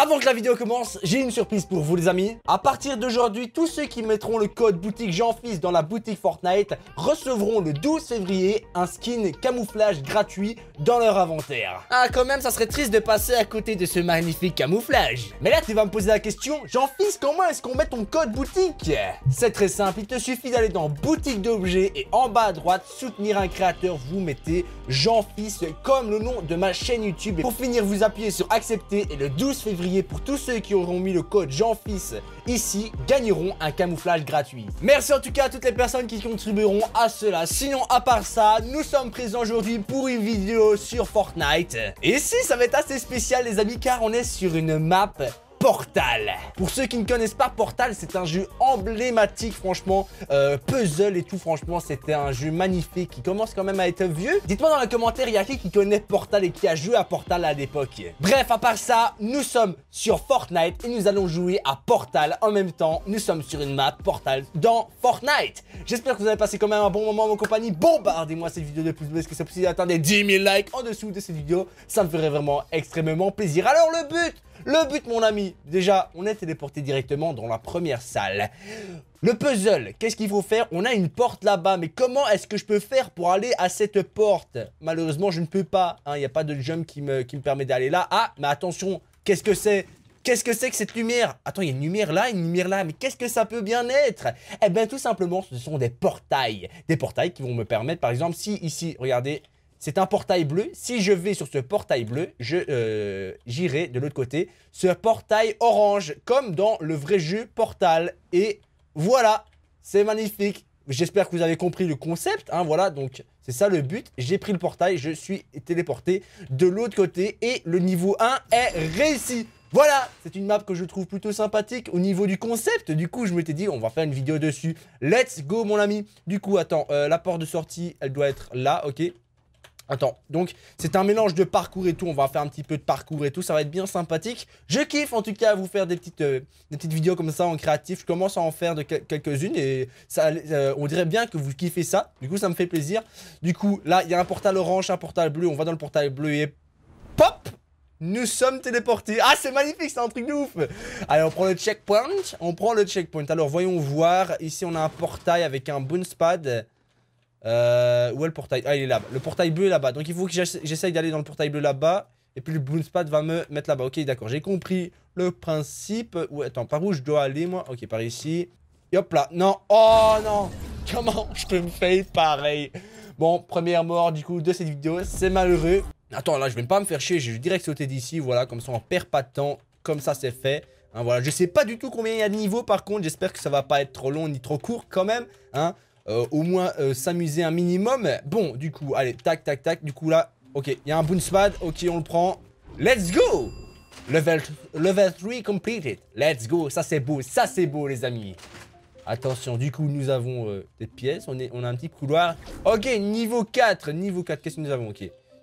Avant que la vidéo commence, j'ai une surprise pour vous les amis. À partir d'aujourd'hui, tous ceux qui mettront le code boutique Jean-Fils dans la boutique Fortnite recevront le 12 février un skin camouflage gratuit dans leur inventaire. Ah quand même, ça serait triste de passer à côté de ce magnifique camouflage. Mais là, tu vas me poser la question, Jean-Fils, comment est-ce qu'on met ton code boutique C'est très simple, il te suffit d'aller dans boutique d'objets et en bas à droite, soutenir un créateur, vous mettez Jean-Fils comme le nom de ma chaîne YouTube. Et pour finir, vous appuyez sur accepter et le 12 février, pour tous ceux qui auront mis le code Jean-Fils ici gagneront un camouflage gratuit. Merci en tout cas à toutes les personnes qui contribueront à cela. Sinon, à part ça, nous sommes présents aujourd'hui pour une vidéo sur Fortnite. Et si ça va être assez spécial les amis car on est sur une map Portal. Pour ceux qui ne connaissent pas Portal, c'est un jeu emblématique, franchement, euh, puzzle et tout, franchement, c'était un jeu magnifique qui commence quand même à être vieux. Dites-moi dans les commentaires, il y a qui qui connaît Portal et qui a joué à Portal à l'époque. Bref, à part ça, nous sommes sur Fortnite et nous allons jouer à Portal en même temps. Nous sommes sur une map Portal dans Fortnite. J'espère que vous avez passé quand même un bon moment en compagnie. Bombardez-moi cette vidéo de plus ce que c'est possible d'atteindre 10 000 likes en dessous de cette vidéo. Ça me ferait vraiment extrêmement plaisir. Alors le but le but, mon ami, déjà, on est téléporté directement dans la première salle. Le puzzle, qu'est-ce qu'il faut faire On a une porte là-bas, mais comment est-ce que je peux faire pour aller à cette porte Malheureusement, je ne peux pas, hein, il n'y a pas de jump qui me, qui me permet d'aller là. Ah, mais attention, qu'est-ce que c'est Qu'est-ce que c'est que cette lumière Attends, il y a une lumière là, une lumière là, mais qu'est-ce que ça peut bien être Eh bien, tout simplement, ce sont des portails. Des portails qui vont me permettre, par exemple, si ici, regardez, c'est un portail bleu. Si je vais sur ce portail bleu, euh, j'irai de l'autre côté. Ce portail orange, comme dans le vrai jeu Portal. Et voilà, c'est magnifique. J'espère que vous avez compris le concept. Hein, voilà, donc c'est ça le but. J'ai pris le portail, je suis téléporté de l'autre côté et le niveau 1 est réussi. Voilà, c'est une map que je trouve plutôt sympathique au niveau du concept. Du coup, je m'étais dit, on va faire une vidéo dessus. Let's go, mon ami. Du coup, attends, euh, la porte de sortie, elle doit être là, ok Attends, donc c'est un mélange de parcours et tout, on va faire un petit peu de parcours et tout, ça va être bien sympathique. Je kiffe en tout cas à vous faire des petites, euh, petites vidéos comme ça en créatif, je commence à en faire de quelques-unes et ça, euh, on dirait bien que vous kiffez ça, du coup ça me fait plaisir. Du coup là il y a un portail orange, un portail bleu, on va dans le portail bleu et pop nous sommes téléportés. Ah, c'est magnifique, c'est un truc de ouf. Allez, on prend le checkpoint. On prend le checkpoint. Alors, voyons voir. Ici, on a un portail avec un Boonspad. pad. Euh, où est le portail Ah, il est là. Le portail bleu est là-bas. Donc il faut que j'essaye d'aller dans le portail bleu là-bas. Et puis le Boonspad va me mettre là-bas. Ok, d'accord. J'ai compris le principe. Où... Attends, par où je dois aller, moi Ok, par ici. Et hop là. Non. Oh non. Comment je peux me faire pareil Bon, première mort du coup de cette vidéo. C'est malheureux. Attends, là, je vais pas me faire chier. Je vais direct sauter d'ici. Voilà, comme ça, on perd pas de temps. Comme ça, c'est fait. Hein, voilà. Je sais pas du tout combien il y a de niveaux, par contre. J'espère que ça va pas être trop long ni trop court quand même. Hein euh, au moins euh, s'amuser un minimum. Bon, du coup, allez, tac, tac, tac. Du coup, là, ok, il y a un bounce pad. Ok, on le prend. Let's go Level, level 3 completed. Let's go. Ça, c'est beau. Ça, c'est beau, les amis. Attention, du coup, nous avons euh, des pièces. On, est, on a un petit couloir. Ok, niveau 4. Niveau 4, qu'est-ce que nous avons Ok.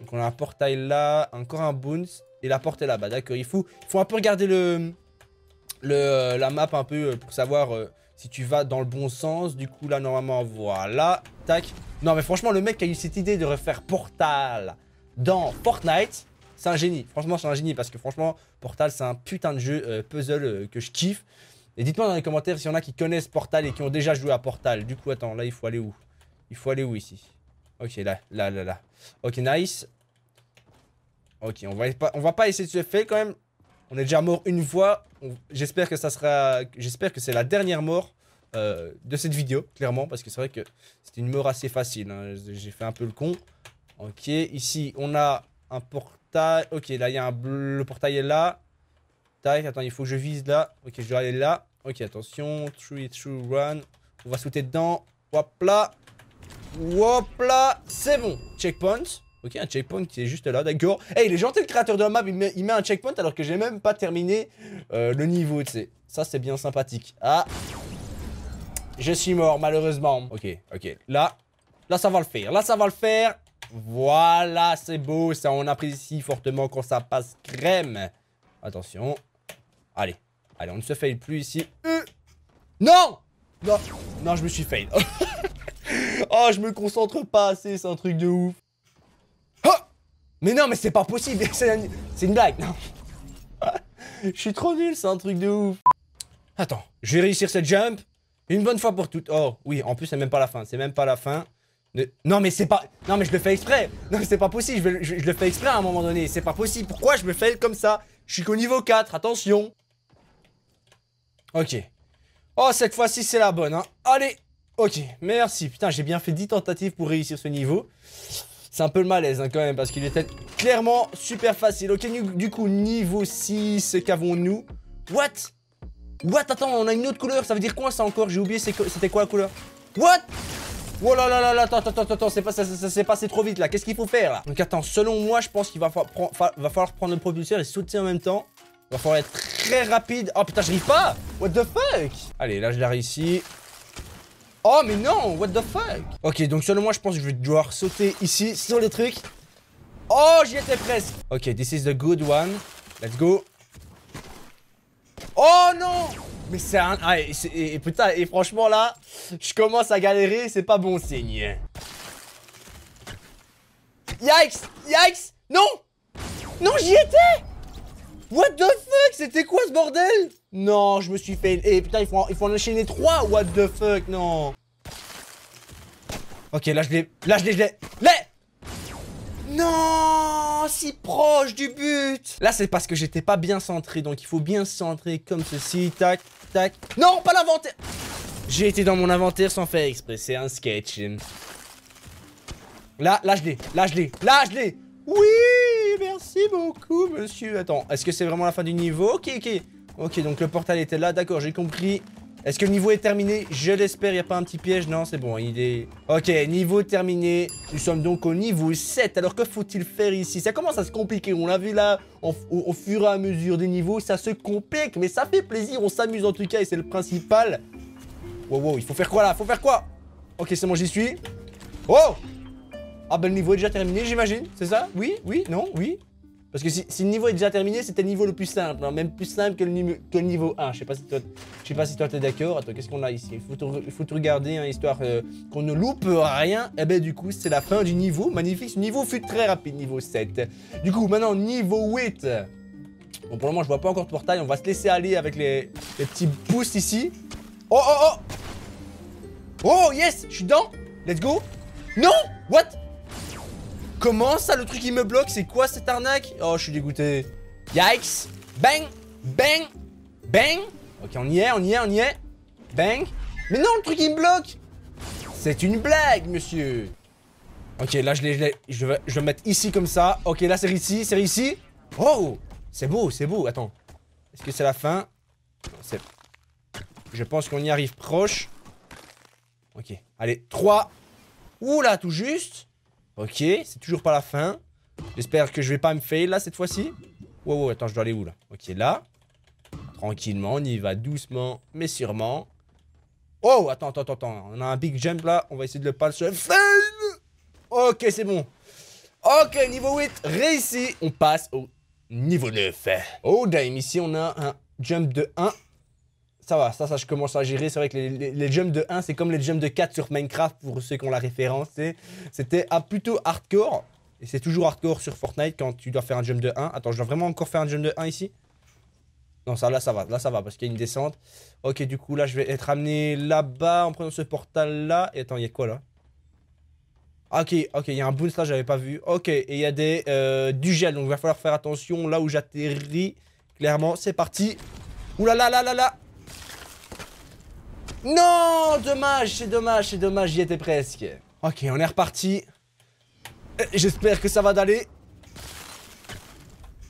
Donc, on a un portail là, encore un bounce. Et la porte est là-bas, d'accord. Il faut, faut un peu regarder le, le, la map un peu pour savoir... Si tu vas dans le bon sens, du coup, là, normalement, voilà. Tac. Non, mais franchement, le mec qui a eu cette idée de refaire Portal dans Fortnite, c'est un génie. Franchement, c'est un génie parce que franchement, Portal, c'est un putain de jeu euh, puzzle euh, que je kiffe. Et dites-moi dans les commentaires s'il y en a qui connaissent Portal et qui ont déjà joué à Portal. Du coup, attends, là, il faut aller où Il faut aller où ici Ok, là, là, là, là. Ok, nice. Ok, on va, on va pas essayer de se faire quand même. On est déjà mort une fois. J'espère que ça sera. J'espère que c'est la dernière mort euh, de cette vidéo, clairement, parce que c'est vrai que c'était une mort assez facile. Hein. J'ai fait un peu le con. Ok, ici on a un portail. Ok, là il y a un Le portail est là. Tac, attends, il faut que je vise là. Ok, je dois aller là. Ok, attention. True, true, run. On va sauter dedans. Hop là. Hop là. C'est bon. Checkpoint. Ok, un checkpoint qui est juste là, d'accord. Hey, il est gentil le créateur de la map, il met, un checkpoint alors que j'ai même pas terminé euh, le niveau, tu sais. Ça, c'est bien sympathique. Ah Je suis mort, malheureusement. Ok, ok. Là, là, ça va le faire. Là, ça va le faire. Voilà, c'est beau. Ça, on apprécie fortement quand ça passe crème. Attention. Allez, allez, on ne se fail plus ici. Euh. non Non, non, je me suis fail. oh, je me concentre pas assez, c'est un truc de ouf. Mais non, mais c'est pas possible, c'est une... blague, non. Je suis trop nul, c'est un truc de ouf. Attends, je vais réussir cette jump. Une bonne fois pour toutes. Oh, oui, en plus, c'est même pas la fin. C'est même pas la fin. Non, mais c'est pas... Non, mais je le fais exprès. Non, mais c'est pas possible. Je, le fais exprès à un moment donné. C'est pas possible. Pourquoi je me fais comme ça Je suis qu'au niveau 4. Attention. Ok. Oh, cette fois-ci, c'est la bonne. Hein. Allez. Ok, merci. Putain, j'ai bien fait 10 tentatives pour réussir ce niveau. C'est un peu le malaise hein, quand même parce qu'il était clairement super facile. Ok, du coup, niveau 6, qu'avons-nous What What Attends, on a une autre couleur, ça veut dire quoi ça encore J'ai oublié c'était quoi la couleur What Oh là là là là, attends, attends, attends, c'est pas, ça, s'est passé trop vite là, qu'est-ce qu'il faut faire là Donc attends, selon moi, je pense qu'il va, va, falloir prendre le propulseur et sauter en même temps. Il va falloir être très rapide. Oh putain, je ris pas What the fuck Allez, là je l'ai réussi Oh mais non, what the fuck Ok, donc selon moi, je pense que je vais devoir sauter ici sur les trucs. Oh, j'y étais presque Ok, this is the good one. Let's go. Oh non Mais c'est un... Ah, et, et, putain, et franchement là, je commence à galérer, c'est pas bon signe. Yikes Yikes Non Non, j'y étais What the fuck C'était quoi ce bordel non, je me suis fait... Eh putain, il faut, en... il faut enchaîner 3 What the fuck, non Ok, là je l'ai... Là je l'ai, je l'ai... Non Si proche du but Là, c'est parce que j'étais pas bien centré, donc il faut bien centrer comme ceci. Tac, tac... Non, pas l'inventaire J'ai été dans mon inventaire sans faire exprès, c'est un sketch. Là, là je l'ai, là je l'ai, là je l'ai Oui Merci beaucoup, monsieur. Attends, est-ce que c'est vraiment la fin du niveau Ok, ok. Ok, donc le portail était là. D'accord, j'ai compris. Est-ce que le niveau est terminé Je l'espère, il n'y a pas un petit piège. Non, c'est bon, il est... Ok, niveau terminé. Nous sommes donc au niveau 7. Alors, que faut-il faire ici Ça commence à se compliquer. On l'a vu là, au, fur et à mesure des niveaux, ça se complique. Mais ça fait plaisir, on s'amuse en tout cas et c'est le principal. Wow, wow, il faut faire quoi là il Faut faire quoi Ok, c'est bon, j'y suis. Oh Ah ben, le niveau est déjà terminé, j'imagine. C'est ça Oui Oui Non Oui parce que si, le niveau est déjà terminé, c'était le niveau le plus simple, hein. même plus simple que le, niveau 1. Je sais pas si toi, je sais pas si toi t'es d'accord. Attends, qu'est-ce qu'on a ici Il faut, tout, regarder, hein, histoire euh, qu'on ne loupe rien. Et eh ben du coup, c'est la fin du niveau. Magnifique, ce niveau fut très rapide, niveau 7. Du coup, maintenant, niveau 8. Bon, pour le moment, je vois pas encore de portail. On va se laisser aller avec les, les petits boosts ici. Oh, oh, oh Oh, yes Je suis dedans Let's go Non What Comment ça, le truc qui me bloque C'est quoi cette arnaque Oh, je suis dégoûté. Yikes. Bang. Bang. Bang. Ok, on y est, on y est, on y est. Bang. Mais non, le truc il me bloque. C'est une blague, monsieur. Ok, là, je Je, vais, je mettre ici comme ça. Ok, là, c'est ici, c'est ici. Oh C'est beau, c'est beau. Attends. Est-ce que c'est la fin Je pense qu'on y arrive proche. Ok. Allez, 3. Oula là, tout juste. Ok, c'est toujours pas la fin. J'espère que je vais pas me fail là cette fois-ci. Wow, attends, je dois aller où là Ok, là. Tranquillement, on y va doucement, mais sûrement. Oh, attends, attends, attends. On a un big jump là. On va essayer de le pas le Fail Ok, c'est bon. Ok, niveau 8, réussi. On passe au niveau 9. Oh, dame, ici on a un jump de 1 ça va, ça, ça, je commence à gérer. C'est vrai que les, jumps de 1, c'est comme les jumps de 4 sur Minecraft, pour ceux qui ont la référence. C'était ah, plutôt hardcore. Et c'est toujours hardcore sur Fortnite quand tu dois faire un jump de 1. Attends, je dois vraiment encore faire un jump de 1 ici Non, ça, là, ça va. Là, ça va, parce qu'il y a une descente. Ok, du coup, là, je vais être amené là-bas en prenant ce portal-là. Et attends, il y a quoi, là ah, ok, ok, il y a un boost là, j'avais pas vu. Ok, et il y a des, euh, du gel, donc il va falloir faire attention là où j'atterris. Clairement, c'est parti. Ouh là là là là là non Dommage, c'est dommage, c'est dommage, j'y étais presque. Ok, on est reparti. Euh, j'espère que ça va d'aller.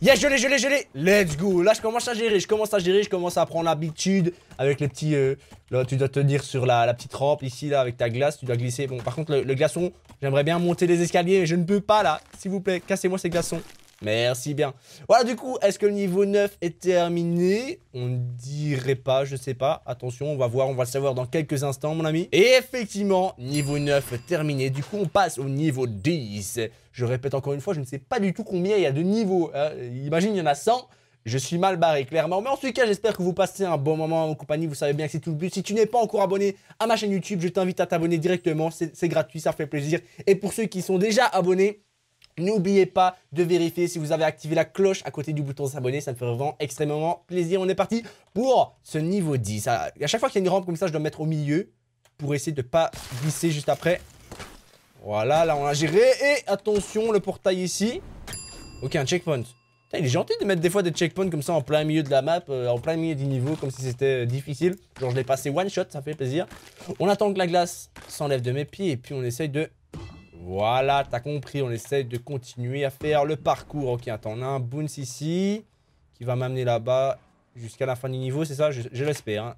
Yes, je l'ai, je l'ai, je l'ai Let's go Là, je commence à gérer, je commence à gérer, je commence à prendre l'habitude avec les petits... Euh, là, tu dois tenir sur la, la, petite rampe ici, là, avec ta glace, tu dois glisser. Bon, par contre, le, le glaçon, j'aimerais bien monter les escaliers, mais je ne peux pas, là. S'il vous plaît, cassez-moi ces glaçons. Merci bien. Voilà, du coup, est-ce que le niveau 9 est terminé On dirait pas, je sais pas. Attention, on va voir, on va le savoir dans quelques instants, mon ami. Et effectivement, niveau 9 terminé. Du coup, on passe au niveau 10. Je répète encore une fois, je ne sais pas du tout combien il y a de niveaux. Hein. Imagine, il y en a 100. Je suis mal barré, clairement. Mais en tout cas, j'espère que vous passez un bon moment en compagnie. Vous savez bien que c'est tout le but. Si tu n'es pas encore abonné à ma chaîne YouTube, je t'invite à t'abonner directement. C'est gratuit, ça fait plaisir. Et pour ceux qui sont déjà abonnés, N'oubliez pas de vérifier si vous avez activé la cloche à côté du bouton s'abonner, ça me fait vraiment extrêmement plaisir. On est parti pour ce niveau 10. À chaque fois qu'il y a une rampe comme ça, je dois mettre au milieu pour essayer de ne pas glisser juste après. Voilà, là on a géré. Et attention, le portail ici. Ok, un checkpoint. il est gentil de mettre des fois des checkpoints comme ça en plein milieu de la map, euh, en plein milieu du niveau, comme si c'était euh, difficile. Genre je l'ai passé one shot, ça fait plaisir. On attend que la glace s'enlève de mes pieds et puis on essaye de voilà, t'as compris, on essaye de continuer à faire le parcours. Ok, attends, on a un bounce ici qui va m'amener là-bas jusqu'à la fin du niveau, c'est ça Je, l'espère. Hein.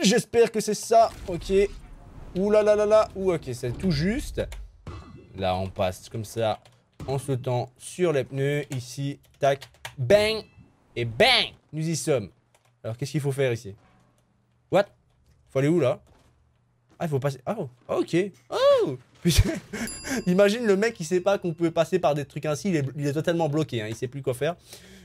J'espère que c'est ça. Ok. Ouh là là là là. Ouh, ok, c'est tout juste. Là, on passe comme ça en sautant sur les pneus. Ici, tac, bang et bang. Nous y sommes. Alors, qu'est-ce qu'il faut faire ici What Faut aller où là Ah, il faut passer. Ah, oh, ok. Oh Imagine le mec, il sait pas qu'on pouvait passer par des trucs ainsi, il est, totalement bloqué, hein, il sait plus quoi faire.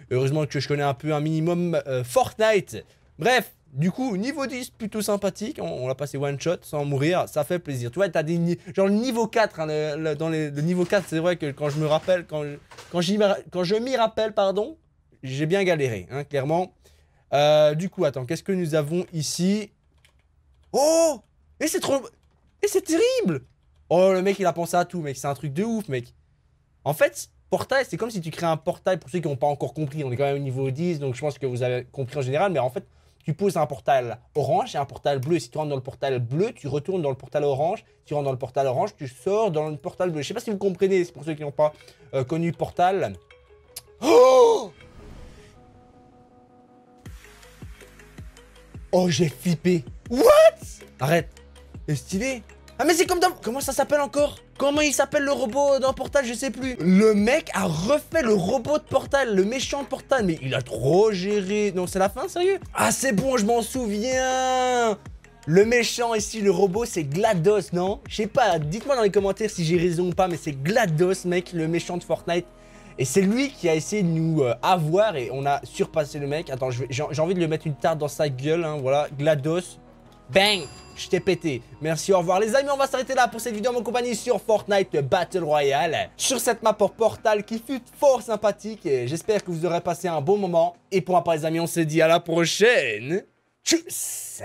Heureusement que je connais un peu un minimum euh, Fortnite. Bref, du coup, niveau 10, plutôt sympathique. On, l'a passé one shot sans mourir, ça fait plaisir. Tu vois, t'as des. Genre le niveau 4, hein, dans le niveau 4, c'est vrai que quand je me rappelle, quand, quand, quand je m'y rappelle, pardon, j'ai bien galéré, hein, clairement. Euh, du coup, attends, qu'est-ce que nous avons ici Oh Et c'est trop. Et c'est terrible Oh, le mec, il a pensé à tout, mec. C'est un truc de ouf, mec. En fait, portail, c'est comme si tu crées un portail pour ceux qui n'ont pas encore compris. On est quand même au niveau 10, donc je pense que vous avez compris en général. Mais en fait, tu poses un portail orange et un portail bleu. Si tu rentres dans le portail bleu, tu retournes dans le portail orange. tu rentres dans le portail orange, tu sors dans le portail bleu. Je sais pas si vous comprenez, c'est pour ceux qui n'ont pas euh, connu portal. Oh Oh, j'ai flippé. What Arrête. Est-ce C'est stylé. Ah mais c'est comme dans... Comment ça s'appelle encore Comment il s'appelle le robot dans Portal Je sais plus. Le mec a refait le robot de Portal, le méchant de Portal. Mais il a trop géré. Non, c'est la fin, sérieux Ah, c'est bon, je m'en souviens le méchant ici, le robot, c'est GLaDOS, non Je sais pas, dites-moi dans les commentaires si j'ai raison ou pas, mais c'est GLaDOS, mec, le méchant de Fortnite. Et c'est lui qui a essayé de nous euh, avoir et on a surpassé le mec. Attends, j'ai envie de lui mettre une tarte dans sa gueule, hein, voilà. GLaDOS, Bang Je t'ai pété. Merci, au revoir les amis, on va s'arrêter là pour cette vidéo en compagnie sur Fortnite Battle Royale. Sur cette map pour Portal qui fut fort sympathique. J'espère que vous aurez passé un bon moment. Et pour ma part les amis, on se dit à la prochaine. Tchuss